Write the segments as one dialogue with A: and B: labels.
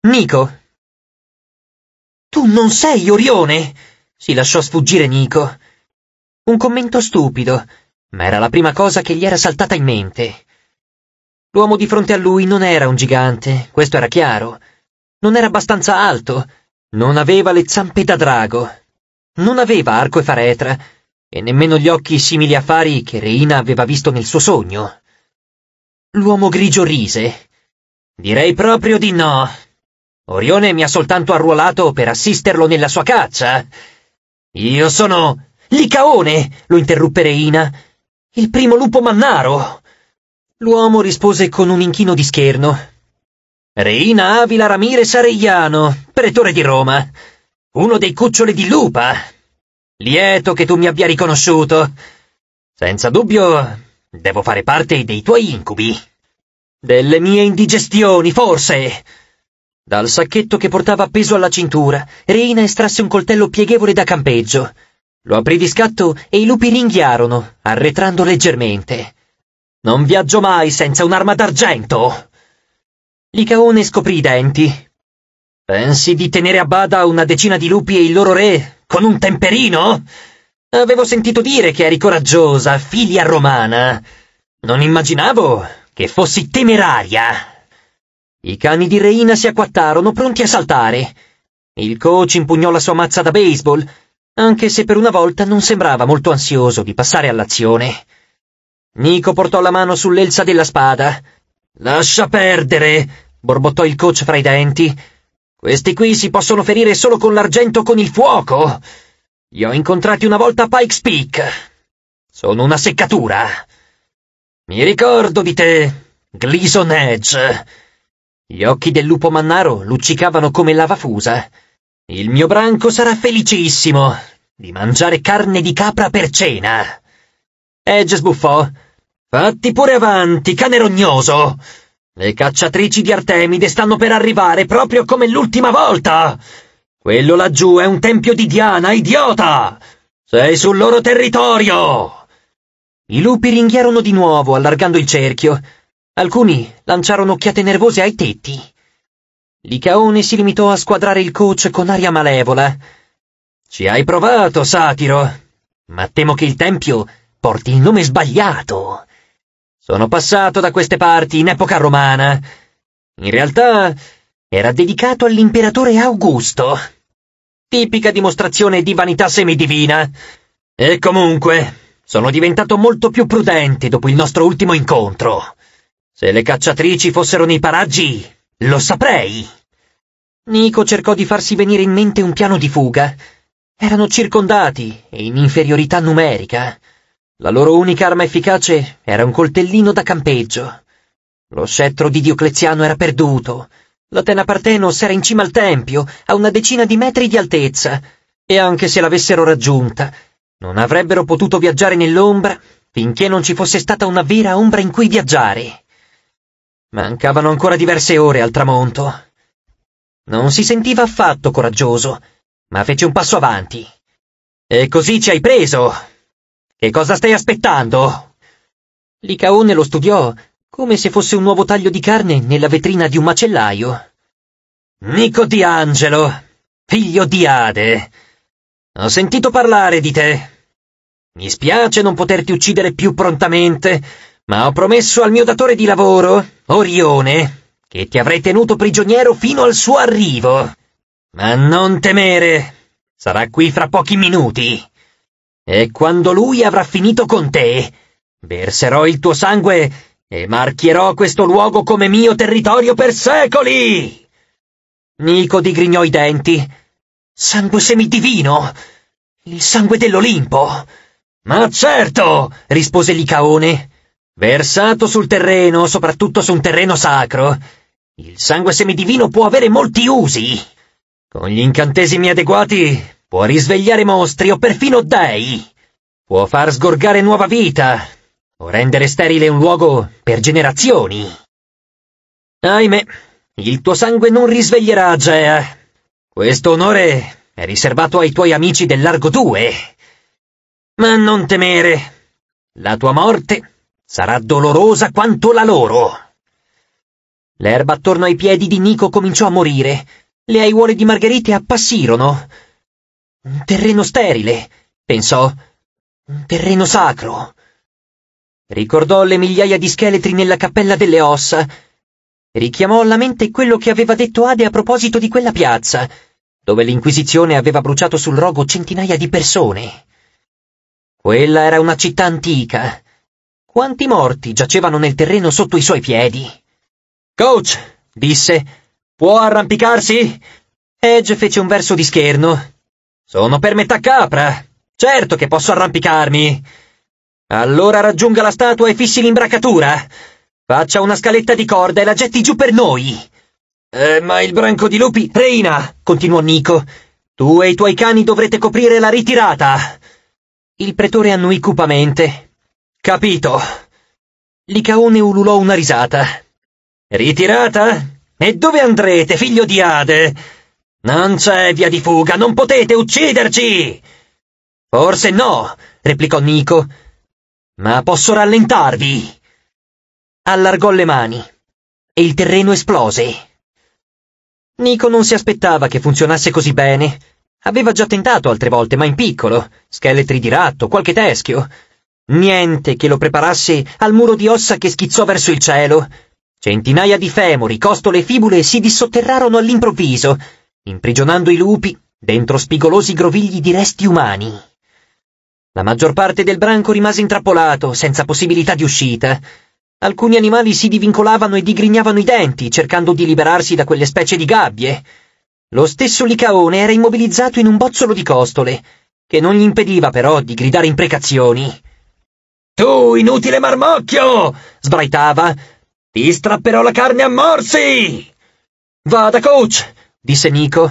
A: Nico. Tu non sei Orione! si lasciò sfuggire Nico. Un commento stupido, ma era la prima cosa che gli era saltata in mente. L'uomo di fronte a lui non era un gigante, questo era chiaro. Non era abbastanza alto, non aveva le zampe da drago, non aveva arco e faretra, e nemmeno gli occhi simili a fari che Reina aveva visto nel suo sogno. L'uomo grigio rise. Direi proprio di no, Orione mi ha soltanto arruolato per assisterlo nella sua caccia. Io sono... Licaone! lo interruppe Reina. Il primo lupo mannaro! L'uomo rispose con un inchino di scherno. Reina Avila Ramirez Areiano, pretore di Roma. Uno dei cuccioli di lupa. Lieto che tu mi abbia riconosciuto. Senza dubbio, devo fare parte dei tuoi incubi. Delle mie indigestioni, forse. Dal sacchetto che portava appeso alla cintura, Reina estrasse un coltello pieghevole da campeggio. Lo aprì di scatto e i lupi ringhiarono, arretrando leggermente. Non viaggio mai senza un'arma d'argento! Licaone scoprì i denti. Pensi di tenere a bada una decina di lupi e il loro re con un temperino? Avevo sentito dire che eri coraggiosa, figlia romana. Non immaginavo che fossi temeraria. I cani di Reina si acquattarono, pronti a saltare. Il coach impugnò la sua mazza da baseball, anche se per una volta non sembrava molto ansioso di passare all'azione. Nico portò la mano sull'elsa della spada. Lascia perdere, borbottò il coach fra i denti. Questi qui si possono ferire solo con l'argento o con il fuoco. Li ho incontrati una volta a Pikes Peak. Sono una seccatura. Mi ricordo di te, Gleason Edge. Gli occhi del lupo mannaro luccicavano come lavafusa. Il mio branco sarà felicissimo di mangiare carne di capra per cena. Edge eh, sbuffò. Fatti pure avanti, cane rognoso! Le cacciatrici di Artemide stanno per arrivare proprio come l'ultima volta! Quello laggiù è un tempio di Diana, idiota! Sei sul loro territorio! I lupi ringhiarono di nuovo, allargando il cerchio, Alcuni lanciarono occhiate nervose ai tetti. Licaone si limitò a squadrare il coach con aria malevola. Ci hai provato, satiro, ma temo che il tempio porti il nome sbagliato. Sono passato da queste parti in epoca romana. In realtà era dedicato all'imperatore Augusto. Tipica dimostrazione di vanità semidivina. E comunque, sono diventato molto più prudente dopo il nostro ultimo incontro. Se le cacciatrici fossero nei paraggi, lo saprei! Nico cercò di farsi venire in mente un piano di fuga. Erano circondati e in inferiorità numerica. La loro unica arma efficace era un coltellino da campeggio. Lo scettro di Diocleziano era perduto. L'Atena Partenos era in cima al tempio, a una decina di metri di altezza, e anche se l'avessero raggiunta, non avrebbero potuto viaggiare nell'ombra finché non ci fosse stata una vera ombra in cui viaggiare. Mancavano ancora diverse ore al tramonto. Non si sentiva affatto coraggioso, ma fece un passo avanti. E così ci hai preso! Che cosa stai aspettando? Licaone lo studiò, come se fosse un nuovo taglio di carne nella vetrina di un macellaio. Nico di Angelo, figlio di Ade, ho sentito parlare di te. Mi spiace non poterti uccidere più prontamente, ma ho promesso al mio datore di lavoro, Orione, che ti avrei tenuto prigioniero fino al suo arrivo. Ma non temere, sarà qui fra pochi minuti. E quando lui avrà finito con te, verserò il tuo sangue e marchierò questo luogo come mio territorio per secoli! Nico digrignò i denti. Sangue semidivino! Il sangue dell'Olimpo! Ma certo! rispose Licaone. Versato sul terreno, soprattutto su un terreno sacro, il sangue semidivino può avere molti usi. Con gli incantesimi adeguati può risvegliare mostri o perfino dei. Può far sgorgare nuova vita o rendere sterile un luogo per generazioni. Ahimè, il tuo sangue non risveglierà Gea. Questo onore è riservato ai tuoi amici del Largo 2. Ma non temere, la tua morte Sarà dolorosa quanto la loro. L'erba attorno ai piedi di Nico cominciò a morire. Le aiuole di Margherite appassirono. Un terreno sterile, pensò. Un terreno sacro. Ricordò le migliaia di scheletri nella cappella delle ossa. Richiamò alla mente quello che aveva detto Ade a proposito di quella piazza, dove l'Inquisizione aveva bruciato sul rogo centinaia di persone. Quella era una città antica, quanti morti giacevano nel terreno sotto i suoi piedi? Coach, disse, può arrampicarsi? Edge fece un verso di scherno. Sono per metà capra. Certo che posso arrampicarmi. Allora raggiunga la statua e fissi l'imbracatura. Faccia una scaletta di corda e la getti giù per noi. Eh, ma il branco di lupi... Reina, continuò Nico. Tu e i tuoi cani dovrete coprire la ritirata. Il pretore annuì cupamente, Capito. Licaone ululò una risata. Ritirata? E dove andrete, figlio di Ade? Non c'è via di fuga, non potete ucciderci! Forse no, replicò Nico. Ma posso rallentarvi. Allargò le mani e il terreno esplose. Nico non si aspettava che funzionasse così bene. Aveva già tentato altre volte, ma in piccolo, scheletri di ratto, qualche teschio. Niente che lo preparasse al muro di ossa che schizzò verso il cielo. Centinaia di femori, costole e fibule si dissotterrarono all'improvviso, imprigionando i lupi dentro spigolosi grovigli di resti umani. La maggior parte del branco rimase intrappolato, senza possibilità di uscita. Alcuni animali si divincolavano e digrignavano i denti, cercando di liberarsi da quelle specie di gabbie. Lo stesso licaone era immobilizzato in un bozzolo di costole, che non gli impediva però di gridare imprecazioni. Tu, inutile marmocchio! sbraitava. Ti strapperò la carne a morsi! Vada, coach! disse Nico.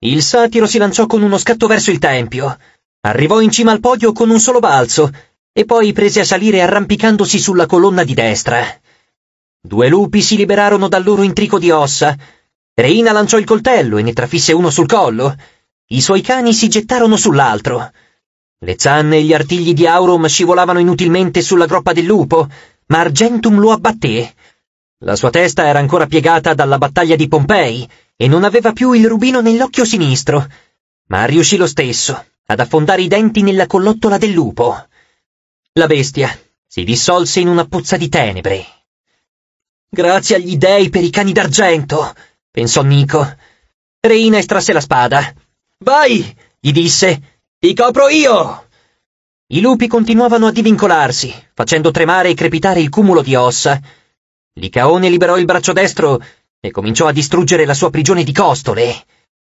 A: Il satiro si lanciò con uno scatto verso il tempio. Arrivò in cima al podio con un solo balzo e poi prese a salire arrampicandosi sulla colonna di destra. Due lupi si liberarono dal loro intrico di ossa. Reina lanciò il coltello e ne trafisse uno sul collo. I suoi cani si gettarono sull'altro. Le zanne e gli artigli di Aurum scivolavano inutilmente sulla groppa del lupo, ma Argentum lo abbatté. La sua testa era ancora piegata dalla battaglia di Pompei e non aveva più il rubino nell'occhio sinistro, ma riuscì lo stesso ad affondare i denti nella collottola del lupo. La bestia si dissolse in una pozza di tenebre. Grazie agli dei per i cani d'argento, pensò Nico. Reina estrasse la spada. Vai, gli disse, ti copro io! I lupi continuavano a divincolarsi, facendo tremare e crepitare il cumulo di ossa. Licaone liberò il braccio destro e cominciò a distruggere la sua prigione di costole.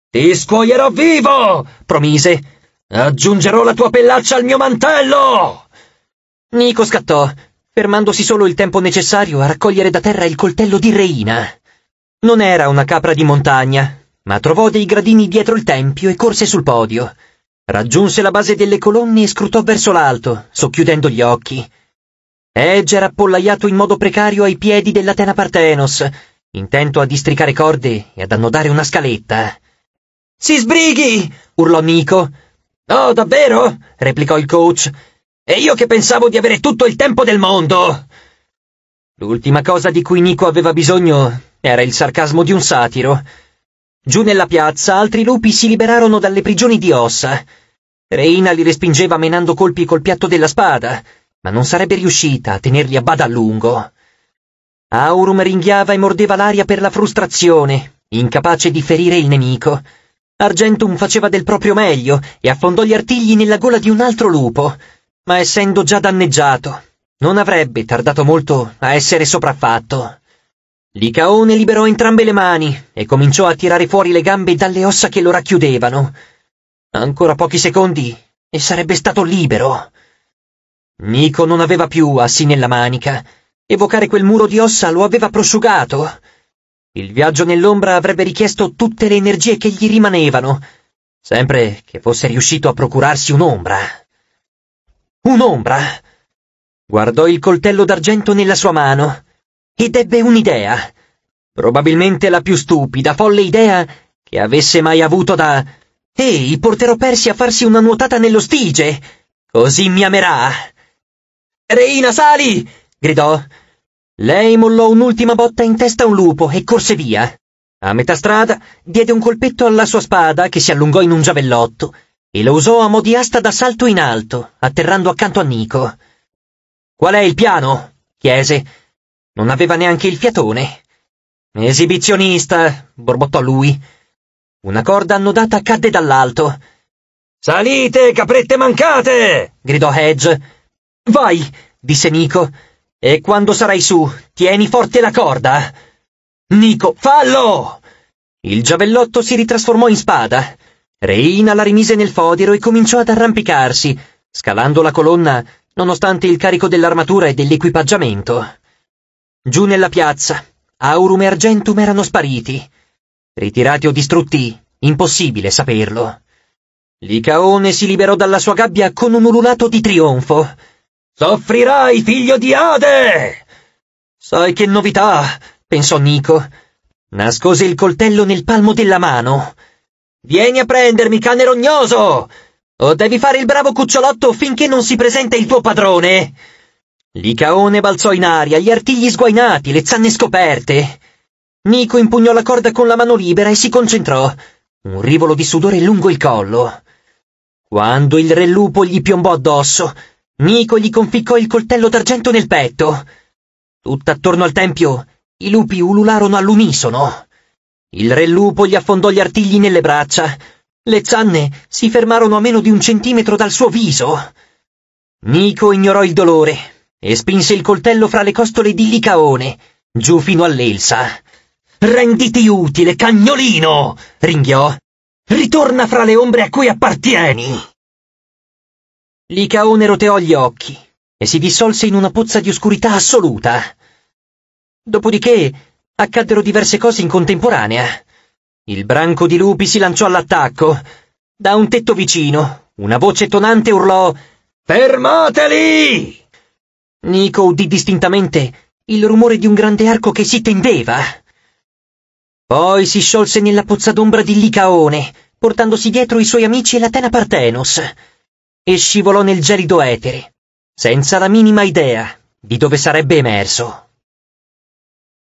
A: Ti scuoierò vivo! promise. Aggiungerò la tua pellaccia al mio mantello! Nico scattò, fermandosi solo il tempo necessario a raccogliere da terra il coltello di Reina. Non era una capra di montagna, ma trovò dei gradini dietro il tempio e corse sul podio. Raggiunse la base delle colonne e scrutò verso l'alto, socchiudendo gli occhi. Edge era appollaiato in modo precario ai piedi dell'Atena Partenos, intento a districare corde e ad annodare una scaletta. Si sbrighi! urlò Nico. Oh, davvero? replicò il coach. E io che pensavo di avere tutto il tempo del mondo! L'ultima cosa di cui Nico aveva bisogno era il sarcasmo di un satiro. Giù nella piazza altri lupi si liberarono dalle prigioni di ossa. Reina li respingeva menando colpi col piatto della spada, ma non sarebbe riuscita a tenerli a bada a lungo. Aurum ringhiava e mordeva l'aria per la frustrazione, incapace di ferire il nemico. Argentum faceva del proprio meglio e affondò gli artigli nella gola di un altro lupo, ma essendo già danneggiato, non avrebbe tardato molto a essere sopraffatto. Licaone liberò entrambe le mani e cominciò a tirare fuori le gambe dalle ossa che lo racchiudevano. Ancora pochi secondi e sarebbe stato libero. Nico non aveva più assi nella manica. Evocare quel muro di ossa lo aveva prosciugato. Il viaggio nell'ombra avrebbe richiesto tutte le energie che gli rimanevano, sempre che fosse riuscito a procurarsi un'ombra. Un'ombra! Guardò il coltello d'argento nella sua mano ed ebbe un'idea, probabilmente la più stupida, folle idea che avesse mai avuto da «Ehi, porterò Percy a farsi una nuotata nello Stige! Così mi amerà!» «Reina, sali!» gridò. Lei mollò un'ultima botta in testa a un lupo e corse via. A metà strada diede un colpetto alla sua spada che si allungò in un giavellotto e lo usò a mo' di asta da salto in alto, atterrando accanto a Nico. «Qual è il piano?» chiese non aveva neanche il fiatone. Esibizionista, borbottò lui. Una corda annodata cadde dall'alto. Salite, caprette mancate! gridò Hedge. Vai, disse Nico. E quando sarai su, tieni forte la corda. Nico, fallo! Il giavellotto si ritrasformò in spada. Reina la rimise nel fodero e cominciò ad arrampicarsi, scalando la colonna, nonostante il carico dell'armatura e dell'equipaggiamento. Giù nella piazza, Aurum e Argentum erano spariti. Ritirati o distrutti, impossibile saperlo. Licaone si liberò dalla sua gabbia con un ululato di trionfo. Soffrirai, figlio di Ade! Sai che novità, pensò Nico. Nascose il coltello nel palmo della mano. Vieni a prendermi, cane rognoso! O devi fare il bravo cucciolotto finché non si presenta il tuo padrone! Licaone balzò in aria, gli artigli sguainati, le zanne scoperte. Nico impugnò la corda con la mano libera e si concentrò. Un rivolo di sudore lungo il collo. Quando il re lupo gli piombò addosso, Nico gli conficcò il coltello d'argento nel petto. Tutt'attorno al tempio, i lupi ulularono all'unisono. Il re lupo gli affondò gli artigli nelle braccia. Le zanne si fermarono a meno di un centimetro dal suo viso. Nico ignorò il dolore, e spinse il coltello fra le costole di Licaone, giù fino all'Elsa. Renditi utile, cagnolino! ringhiò. Ritorna fra le ombre a cui appartieni! Licaone roteò gli occhi e si dissolse in una pozza di oscurità assoluta. Dopodiché accaddero diverse cose in contemporanea. Il branco di lupi si lanciò all'attacco. Da un tetto vicino, una voce tonante urlò «Fermateli!» Nico udì distintamente il rumore di un grande arco che si tendeva. Poi si sciolse nella pozza d'ombra di Licaone, portandosi dietro i suoi amici e l'Atena Partenos, e scivolò nel gelido etere, senza la minima idea di dove sarebbe emerso.